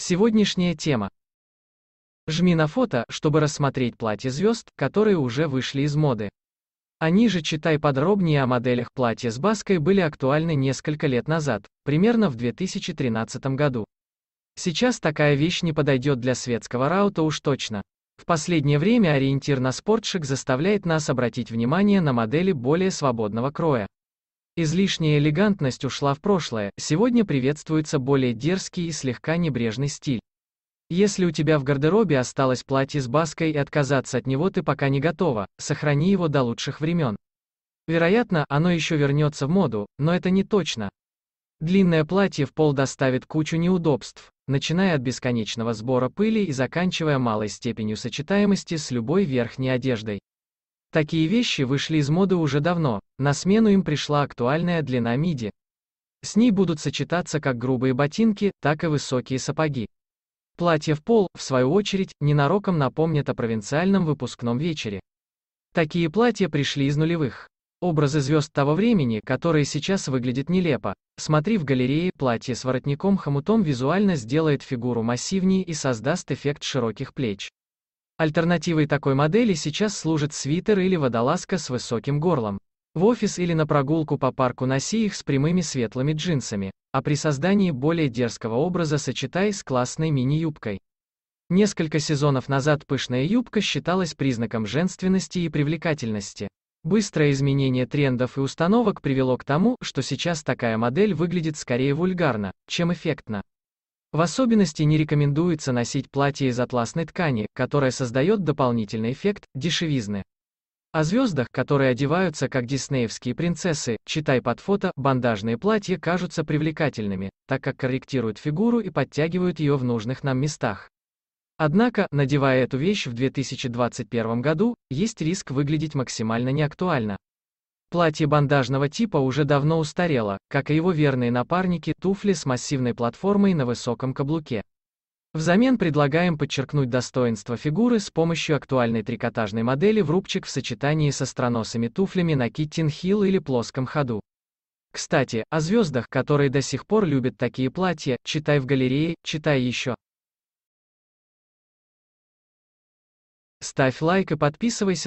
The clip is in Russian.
Сегодняшняя тема. Жми на фото, чтобы рассмотреть платья звезд, которые уже вышли из моды. Они же, читай подробнее о моделях платья с баской были актуальны несколько лет назад, примерно в 2013 году. Сейчас такая вещь не подойдет для светского раута уж точно. В последнее время ориентир на спортшик заставляет нас обратить внимание на модели более свободного кроя. Излишняя элегантность ушла в прошлое, сегодня приветствуется более дерзкий и слегка небрежный стиль. Если у тебя в гардеробе осталось платье с баской и отказаться от него ты пока не готова, сохрани его до лучших времен. Вероятно, оно еще вернется в моду, но это не точно. Длинное платье в пол доставит кучу неудобств, начиная от бесконечного сбора пыли и заканчивая малой степенью сочетаемости с любой верхней одеждой. Такие вещи вышли из моды уже давно, на смену им пришла актуальная длина миди. С ней будут сочетаться как грубые ботинки, так и высокие сапоги. Платье в пол, в свою очередь, ненароком напомнит о провинциальном выпускном вечере. Такие платья пришли из нулевых. Образы звезд того времени, которые сейчас выглядят нелепо. Смотри в галерее, платье с воротником-хомутом визуально сделает фигуру массивнее и создаст эффект широких плеч. Альтернативой такой модели сейчас служит свитер или водолазка с высоким горлом. В офис или на прогулку по парку носи их с прямыми светлыми джинсами, а при создании более дерзкого образа сочетай с классной мини-юбкой. Несколько сезонов назад пышная юбка считалась признаком женственности и привлекательности. Быстрое изменение трендов и установок привело к тому, что сейчас такая модель выглядит скорее вульгарно, чем эффектно. В особенности не рекомендуется носить платье из атласной ткани, которое создает дополнительный эффект дешевизны. О звездах, которые одеваются как диснеевские принцессы, читай под фото, бандажные платья кажутся привлекательными, так как корректируют фигуру и подтягивают ее в нужных нам местах. Однако, надевая эту вещь в 2021 году, есть риск выглядеть максимально неактуально. Платье бандажного типа уже давно устарело, как и его верные напарники туфли с массивной платформой на высоком каблуке. Взамен предлагаем подчеркнуть достоинство фигуры с помощью актуальной трикотажной модели в рубчик в сочетании со страносыми туфлями на киттин-хилл или плоском ходу. Кстати, о звездах, которые до сих пор любят такие платья, читай в галерее, читай еще. Ставь лайк и подписывайся на